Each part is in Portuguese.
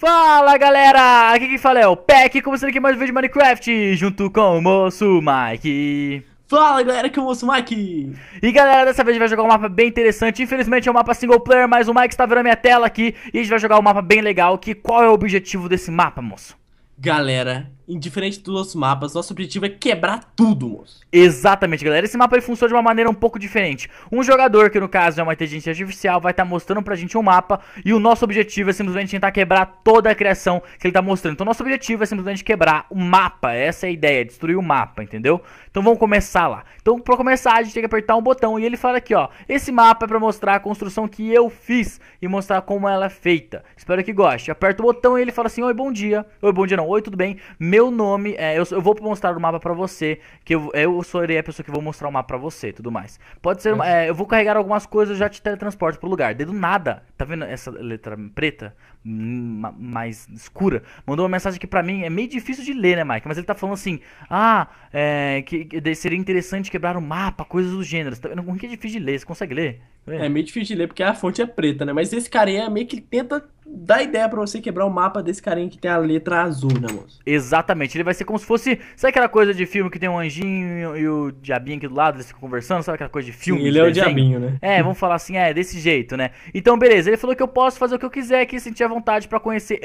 Fala galera, aqui quem fala é o Peck, começando aqui mais um vídeo de Minecraft, junto com o moço Mike. Fala galera, aqui é o moço Mike. E galera, dessa vez a gente vai jogar um mapa bem interessante, infelizmente é um mapa single player, mas o Mike está vendo a minha tela aqui e a gente vai jogar um mapa bem legal, que qual é o objetivo desse mapa, moço? Galera, indiferente dos outros mapas, nosso objetivo é quebrar tudo, moço. Exatamente, galera. Esse mapa ele funciona de uma maneira um pouco diferente. Um jogador, que no caso é uma inteligência artificial, vai estar tá mostrando pra gente um mapa e o nosso objetivo é simplesmente tentar quebrar toda a criação que ele tá mostrando. Então, nosso objetivo é simplesmente quebrar o mapa. Essa é a ideia, é destruir o mapa, entendeu? Então, vamos começar lá. Então, pra começar, a gente tem que apertar um botão e ele fala aqui, ó. Esse mapa é pra mostrar a construção que eu fiz e mostrar como ela é feita. Espero que goste. Aperta o botão e ele fala assim, oi, bom dia. Oi, bom dia não. Oi, tudo bem? Meu meu nome é. Eu, eu vou mostrar o mapa para você. Que eu, eu é a pessoa que vou mostrar o mapa para você tudo mais. Pode ser. Uhum. É, eu vou carregar algumas coisas já te teletransporto pro lugar. Daí do nada, tá vendo essa letra preta? Mais escura. Mandou uma mensagem que para mim é meio difícil de ler, né, Mike? Mas ele tá falando assim: Ah, é, que, que seria interessante quebrar o mapa, coisas do gênero. Tá vendo? Como que é difícil de ler? Você consegue ler? É meio difícil de ler porque a fonte é preta, né? Mas esse cara aí é meio que tenta dá ideia para você quebrar o mapa desse carinha que tem a letra azul, né, moço? Exatamente. Ele vai ser como se fosse. Sabe aquela coisa de filme que tem um anjinho e o diabinho aqui do lado, eles ficam conversando? Sabe aquela coisa de filme? Sim, ele de é o diabinho, né? É, vamos falar assim, é, desse jeito, né? Então, beleza. Ele falou que eu posso fazer o que eu quiser aqui, sentir a vontade para conhecer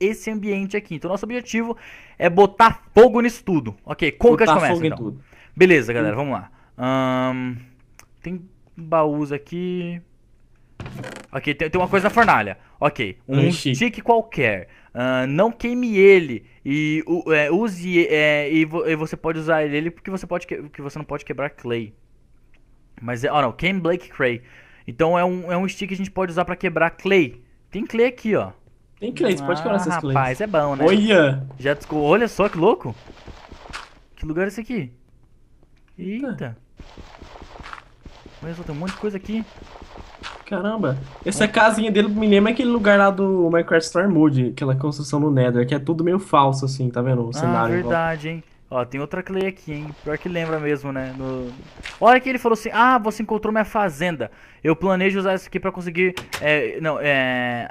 esse ambiente aqui. Então, nosso objetivo é botar fogo nisso tudo. Ok, como botar que a gente começa? Fogo então? em tudo. Beleza, galera, vamos lá. Um, tem baús aqui. Ok, tem, tem uma coisa na fornalha. Ok, um, stick qualquer. Uh, não queime ele e uh, use é, e, vo, e, você pode usar ele porque você pode que, você não pode quebrar clay. Mas é, ó, oh, ah, não, queime Blake Clay. Então é um, é um stick que a gente pode usar para quebrar clay. Tem clay aqui, ó. Tem clay, você ah, pode quebrar ah, essas clay. Rapaz, é bom, né? Olha! Já Olha só que louco. Que lugar é esse aqui? Eita. Olha só, tem um monte de coisa aqui. Caramba, essa casinha dele me lembra aquele lugar lá do Minecraft Star Mode, aquela construção no Nether, que é tudo meio falso, assim, tá vendo? O ah, cenário. Ah, verdade, hein? Ó, tem outra clay aqui, hein? Pior que lembra mesmo, né? No... Olha que ele falou assim: Ah, você encontrou minha fazenda. Eu planejo usar isso aqui pra conseguir. É, não, é.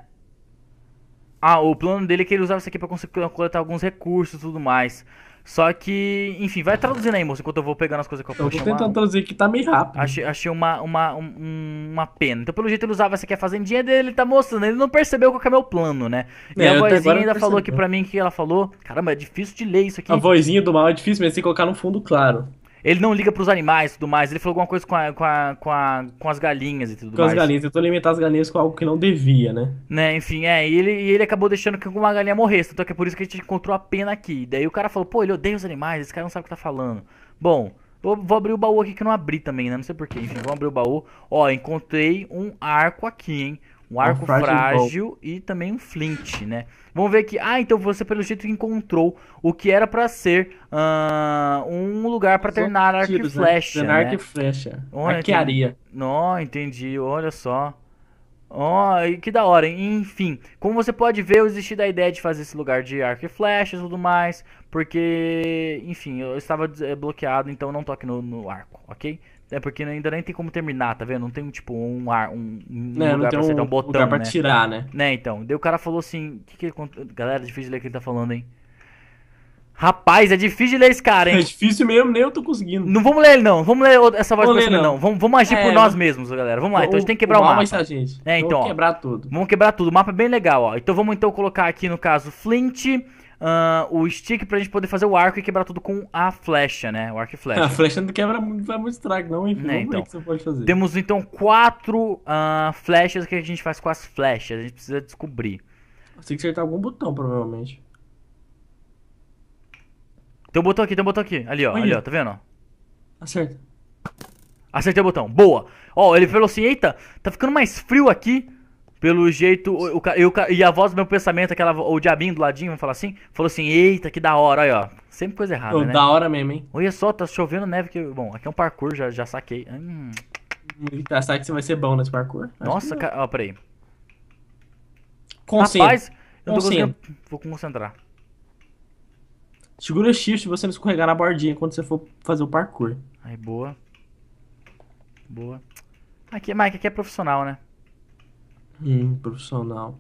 Ah, o plano dele é que ele usava isso aqui pra conseguir coletar alguns recursos e tudo mais. Só que, enfim, vai traduzindo aí, moço, enquanto eu vou pegando as coisas que eu posso. Eu tô tentando uma... traduzir que tá meio rápido. Achei, achei uma, uma, um, uma pena. Então, pelo jeito, ele usava essa aqui a fazendinha dele, ele tá mostrando, ele não percebeu qual que é meu plano, né? E é, a vozinha ainda falou aqui pra mim que ela falou: caramba, é difícil de ler isso aqui. A vozinha do mal é difícil mas tem que colocar no fundo claro. Ele não liga pros animais e tudo mais. Ele falou alguma coisa com, a, com, a, com, a, com as galinhas e tudo com mais. Com as galinhas, tentou alimentar as galinhas com algo que não devia, né? Né, enfim, é. E ele, e ele acabou deixando que uma galinha morresse. Então é por isso que a gente encontrou a pena aqui. Daí o cara falou, pô, ele odeia os animais, esse cara não sabe o que tá falando. Bom, vou, vou abrir o baú aqui que eu não abri também, né? Não sei porquê, enfim, vamos abrir o baú. Ó, encontrei um arco aqui, hein? Um arco é um frágil, e também um flint, né? Vamos ver que, ah, então você pelo jeito encontrou o que era para ser uh, um lugar para treinar arco e né? flecha. Treinar né? arco e flecha. Olha, Arquearia. Não, entendi. Olha só. Ó, oh, que da hora, hein? enfim. Como você pode ver, eu desisti da ideia de fazer esse lugar de arco e flechas e tudo mais, porque, enfim, eu estava eh, bloqueado, então não toque no, no arco, ok? É porque ainda nem tem como terminar, tá vendo? Não tem, tipo, um, ar, um, um é, não, lugar não pra um, um botão, lugar pra né? tirar, né? Né, então. Daí o cara falou assim, que que ele, é galera, difícil ler o que ele tá falando, hein? Rapaz, é difícil ler esse cara, hein? É difícil mesmo, nem eu tô conseguindo. Não vamos ler ele, não. Vamos ler essa voz ler, não. não. Vamos, vamos agir é, por nós mesmos, galera. Vamos lá, o, então a gente tem que quebrar o, o mapa. É gente. É, então. Vamos quebrar tudo. Vamos quebrar tudo. O mapa é bem legal, ó. Então vamos então colocar aqui, no caso, Flint, uh, o stick pra gente poder fazer o arco e quebrar tudo com a flecha, né? O arco e flecha. A flecha não quebra muito, vai é muito estrago, não, enfim. Né, então. que você pode fazer. Temos então quatro uh, flechas que a gente faz com as flechas. A gente precisa descobrir. Você tem que acertar algum botão, provavelmente. Tem um botão aqui, tem um botão aqui. Ali, ó. Olha. Ali, ó. Tá vendo? Acerta. Acertei o botão. Boa. Ó, ele falou assim, eita, tá ficando mais frio aqui. Pelo jeito, o, o, o, e a voz do meu pensamento, aquela, o diabinho do ladinho, vamos falar assim, falou assim, eita, que da hora, aí, ó. Sempre coisa errada, oh, né? Da hora mesmo, hein? Olha só, tá chovendo neve, que, bom, aqui é um parkour, já, já saquei. Hum. Eita, sabe que você vai ser bom nesse parkour? Nossa, ca... ó, peraí. Concentra. Rapaz, eu tô conseguindo, vou concentrar. Segura o shift você não escorregar na bordinha quando você for fazer o parkour. Aí, boa. Boa. Aqui, Mike, aqui é profissional, né? Hum, profissional.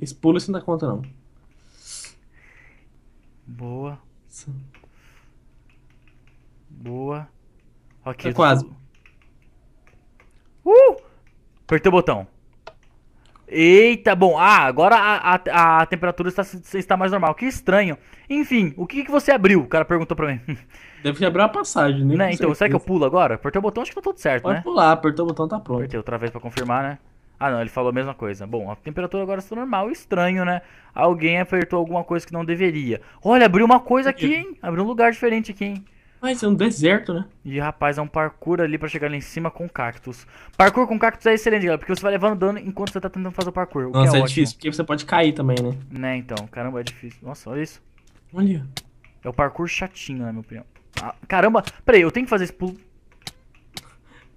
Esse pulo isso não dá conta, não. Boa. Sim. Boa. Ok. É quase. Tô... Uh! Apertei o botão. Eita, bom, ah, agora a, a, a temperatura está, está mais normal. Que estranho. Enfim, o que, que você abriu? O cara perguntou pra mim. Deve ter abrir uma passagem, né? né? Então, certeza. será que eu pulo agora? Apertei o botão, acho que tá tudo certo, Pode né? Pode pular, apertou o botão, tá pronto. Apertei outra vez pra confirmar, né? Ah, não, ele falou a mesma coisa. Bom, a temperatura agora está normal, estranho, né? Alguém apertou alguma coisa que não deveria. Olha, abriu uma coisa aqui, hein? Abriu um lugar diferente aqui, hein? Mas é um deserto, né? E rapaz, é um parkour ali para chegar lá em cima com cactos. Parkour com cactos é excelente, galera, porque você vai levando dano enquanto você tá tentando fazer o parkour. O é Nossa, é, é difícil, porque você pode cair também, né? Né, então. Caramba, é difícil. Nossa, olha isso. Olha. É o parkour chatinho, na minha opinião. Ah, caramba, peraí, eu tenho que fazer esse pulo.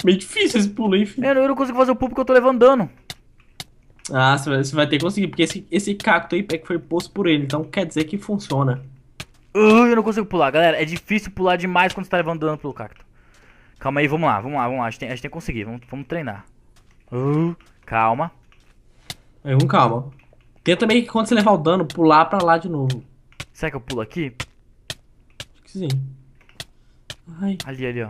Meio difícil esse pulo, enfim. Eu, é, eu não consigo fazer o pulo porque eu tô levando dano. Ah, você vai, ter que conseguir, porque esse, esse cacto aí é foi posto por ele, então quer dizer que funciona eu não consigo pular, galera. É difícil pular demais quando você tá levando dano pelo cacto. Calma aí, vamos lá, vamos lá, vamos lá. A gente tem, a gente tem que conseguir, vamos, vamos treinar. Uh, calma. Vamos calma. Tenta também que quando você levar o dano, pular pra lá de novo. Será que eu pulo aqui? Acho que sim. Ai. Ali, ali, ó.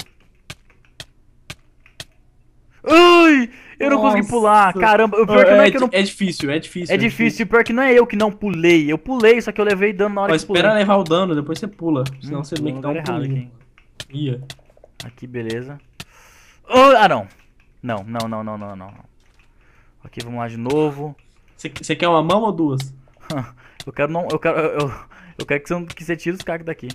Ai, eu não Nossa. consegui pular, caramba. O pior que não é, é que eu não... é difícil, é difícil. É, é difícil, o pior que não é eu que não pulei. Eu pulei, só que eu levei dano na hora Mas que pulei. espera levar o dano, depois você pula. Senão hum, você meio que dá um aqui. Ia. Aqui, beleza. Oh, ah, não. Não, não, não, não, não, não. Aqui, vamos lá de novo. Você quer uma mão ou duas? eu quero não, eu quero, eu, eu quero que você, que você tire os cacos daqui.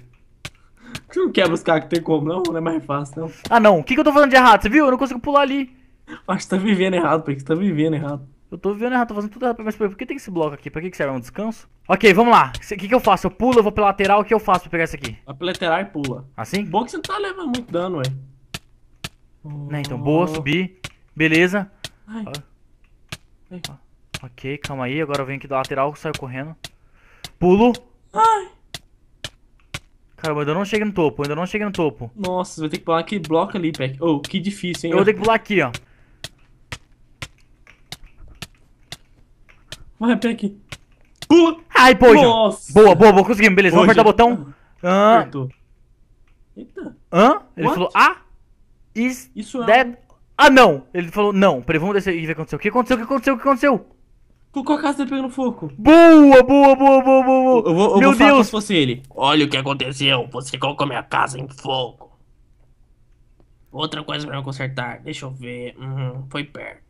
Você não quer buscar que tem como, não? Não é mais fácil, não. Ah, não. O que, que eu tô fazendo de errado? Você viu? Eu não consigo pular ali. Acho que tá vivendo errado, porque você tá vivendo errado. Eu tô vivendo errado, tô fazendo tudo errado. Mas por que tem esse bloco aqui? Pra que, que serve? É um descanso? Ok, vamos lá. O que, que eu faço? Eu pulo, eu vou pela lateral. O que eu faço pra pegar isso aqui? Vai pra lateral e pula. Assim? Bom que você não tá levando muito dano, ué. Né, então, boa, oh. subi. Beleza. Ai. Ai. Ok, calma aí. Agora eu venho aqui da lateral, saio correndo. Pulo. Ai. Caramba, eu ainda não cheguei no topo, ainda não cheguei no topo. Nossa, vai ter que pular que bloco ali, Peck. Oh, que difícil, hein? Eu vou ter que pular aqui, ó. Vai, Peck. Pula! Ai, pô, Nossa! Boa, boa, boa, conseguimos, beleza. Vamos apertar o botão. Ah. Eita. Hã? Ele What? falou, ah, is Isso é... Ah, não! Ele falou, não. Peraí, vamos descer e ver o que aconteceu. O que aconteceu? O que aconteceu? O que aconteceu? Colocou a casa dele pegando fogo. Boa, boa, boa, boa, boa. Eu vou, eu Meu vou Deus. se fosse ele. Olha o que aconteceu. Você colocou minha casa em fogo. Outra coisa pra eu consertar. Deixa eu ver. Uhum, foi perto.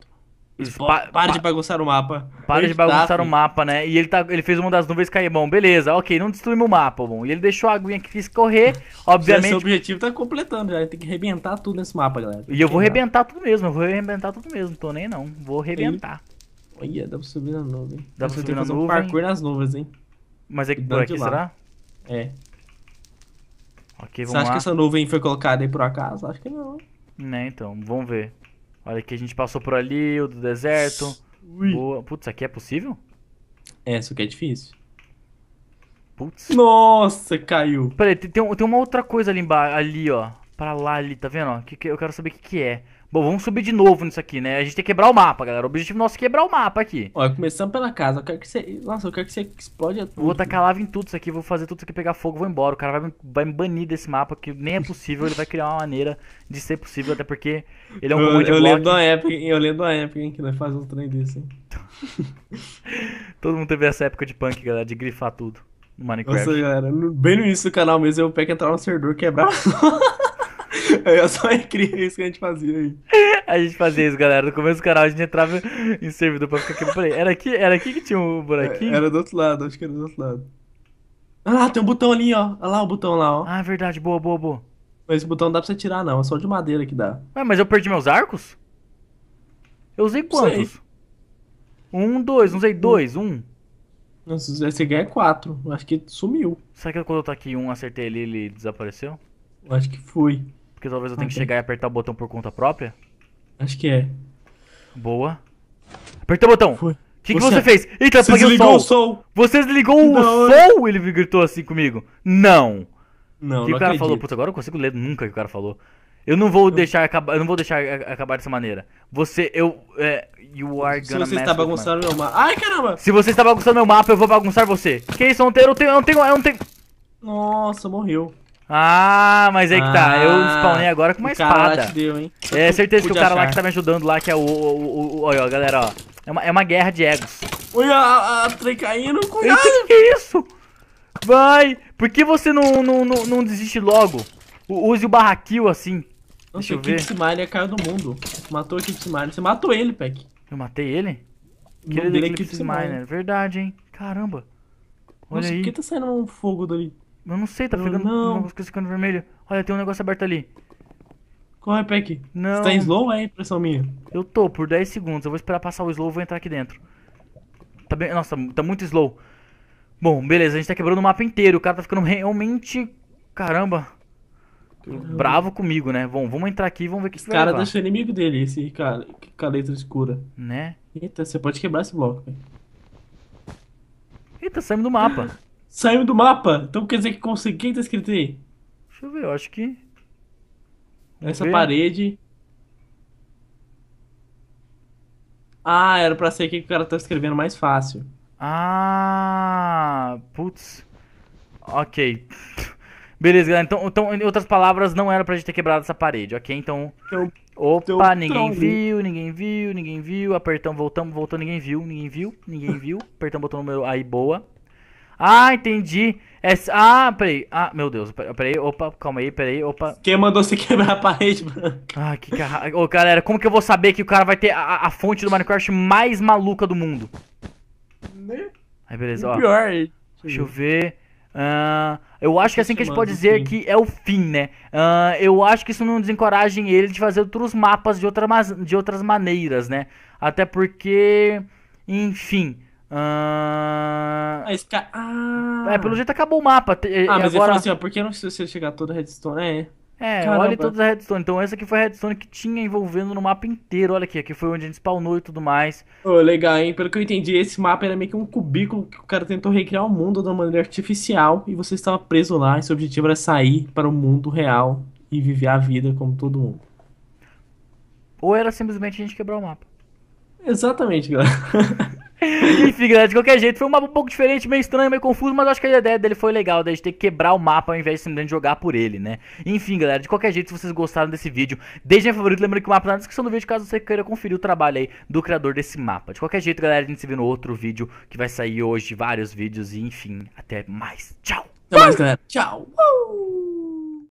Pa para pa de bagunçar o mapa. Para de bagunçar tá, o mapa, né? E ele, tá, ele fez uma das nuvens cair. Bom, beleza, ok, não destruímos o mapa, bom. E ele deixou a aguinha que correr obviamente. Seu objetivo tá completando já. Tem que arrebentar tudo nesse mapa, galera. e eu vou arrebentar tudo mesmo, eu vou arrebentar tudo mesmo. Tô nem não, vou arrebentar. Olha, dá pra subir na nuvem. Dá pra subir na fazer nuvem. um parkour nas nuvens, hein? Mas é que por aqui, será? É. Ok, vamos Você acha lá. que essa nuvem foi colocada aí por acaso? Acho que não. Né, então, vamos ver. Olha que a gente passou por ali, o do deserto. Ui. Boa. Putz, aqui é possível? É, isso aqui é difícil. Putz. Nossa, caiu. Peraí, tem, tem, uma outra coisa ali embaixo, ali, ó. Pra lá, ali, tá vendo? Que, que, eu quero saber o que, que é. Bom, vamos subir de novo nisso aqui, né? A gente tem que quebrar o mapa, galera. O objetivo nosso é quebrar o mapa aqui. Olha, começando pela casa. Eu quero que você. Nossa, eu quero que você explode tudo. Vou tacar lava em tudo isso aqui, vou fazer tudo isso aqui pegar fogo, vou embora. O cara vai me, vai me banir desse mapa, que nem é possível. Ele vai criar uma maneira de ser possível, até porque ele é um eu, de eu lembro da época, Eu lembro da época, hein, que nós fazemos um trem desse, hein? Todo mundo teve essa época de punk, galera, de grifar tudo no Minecraft. Nossa, galera, bem no início do canal mesmo, eu pego entrar no servidor quebrar. É só incrível isso que a gente fazia aí. A gente fazia isso, galera. No começo do canal a gente entrava em servidor pra ficar aqui. Peraí, era aqui, era aqui que tinha um buraquinho? É, era do outro lado, acho que era do outro lado. Ah lá, tem um botão ali, ó. Olha lá o botão lá, ó. Ah, é verdade. Boa, boa, boa. Mas esse botão não dá pra você tirar, não. É só de madeira que dá. Ué, mas eu perdi meus arcos? Eu usei quantos? Sei. Um, dois. Não usei dois. Um. Nossa, você ganha é quatro. Acho que sumiu. Será que quando eu tô aqui um acertei ele ele desapareceu? Eu acho que foi. Porque talvez eu tenha que chegar e apertar o botão por conta própria. Acho que é. Boa. Apertou o botão. Foi. O que, que você... você fez? Eita, você apaguei desligou o sol o Você desligou o sol Ele gritou assim comigo. Não. Não, que não o cara acredito. falou, putz, agora eu consigo ler nunca o que o cara falou. Eu não vou deixar acabar, eu não vou deixar acabar dessa maneira. Você, eu, é, you are Se você está bagunçando meu mapa. Ai, caramba! Se você está bagunçando meu mapa, eu vou bagunçar você. Que isso, eu não tenho, eu não tenho, eu não tenho. Nossa, morreu. Ah, mas aí que tá. Eu ah, spawnei agora com uma espada. Deu, é certeza que o cara achar. lá que tá me ajudando lá, que é o. olha, ó, galera, ó. É uma, é uma guerra de egos. Olha a, a trem caindo, cuidado. Eita, que é isso? Vai! Por que você não, não, não, não desiste logo? Use o barraquil assim. Nossa, Deixa eu ver. O Kitsmile caiu do mundo. Matou o Kitsmile. Você matou ele, Peck. Eu matei ele? Que ele é Kitsmile. Né? Verdade, hein? Caramba. Olha Nossa, aí. por que tá saindo um fogo dali? Eu não sei, tá Eu ficando, não. ficando vermelho. Olha, tem um negócio aberto ali. Corre, Peck. Não. Você tá em slow, é impressão minha? Eu tô, por 10 segundos. Eu vou esperar passar o slow e vou entrar aqui dentro. Tá bem... Nossa, tá muito slow. Bom, beleza, a gente tá quebrando o mapa inteiro. O cara tá ficando realmente... Caramba. Caramba. Bravo comigo, né? Bom, vamos entrar aqui e vamos ver o que esse cara deixou inimigo dele, esse cara, com a letra escura. Né? Eita, você pode quebrar esse bloco, Eita, saímos do mapa. Saiu do mapa. Então quer dizer que consegui. Quem tá escrito aí? Deixa eu ver, eu acho que. Essa parede. Ah, era pra ser aqui que o cara tá escrevendo mais fácil. Ah, putz. Ok. Beleza, galera. Então, então, em outras palavras, não era pra gente ter quebrado essa parede, ok? Então. Eu, então, opa, então, ninguém viu, ninguém viu, ninguém viu. Apertamos, voltamos, voltou, ninguém viu, ninguém viu, ninguém viu. Apertamos, botou o número aí, boa. Ah, entendi. Essa, é ah, peraí. Ah, meu Deus, peraí, opa, calma aí, peraí, opa. Quem mandou você quebrar a parede, mano? Ah, que caralho. Ô, galera, como que eu vou saber que o cara vai ter a, a fonte do Minecraft mais maluca do mundo? Né? Aí, beleza, ó. Pior. Deixa eu ver. Uh, eu acho que é assim que a gente pode dizer que é o fim, né? Uh, eu acho que isso não desencoraja ele de fazer outros mapas de, outra, de outras maneiras, né? Até porque, enfim, ah, esse cara... ah. É, pelo jeito acabou o mapa. E, ah, mas agora... ele falou assim, ó, por que não se você chegar toda a redstone? É. É, Caramba. olha todas as redstone. Então essa aqui foi a redstone que tinha envolvendo no mapa inteiro. Olha aqui, aqui foi onde a gente spawnou e tudo mais. oh, legal, hein? Pelo que eu entendi, esse mapa era meio que um cubículo que o cara tentou recriar o mundo de uma maneira artificial e você estava preso lá e seu objetivo era sair para o mundo real e viver a vida como todo mundo. Ou era simplesmente a gente quebrar o mapa. Exatamente, galera. Enfim, galera, de qualquer jeito, foi um mapa um pouco diferente, meio estranho, meio confuso, mas acho que a ideia dele foi legal, da gente ter que quebrar o mapa ao invés de simplesmente jogar por ele, né? Enfim, galera, de qualquer jeito, se vocês gostaram desse vídeo, deixem favorito, lembrando que o mapa tá na descrição do vídeo, caso você queira conferir o trabalho aí do criador desse mapa. De qualquer jeito, galera, a gente se vê no outro vídeo, que vai sair hoje, vários vídeos, e enfim, até mais. Tchau! Até mais, galera. Tchau!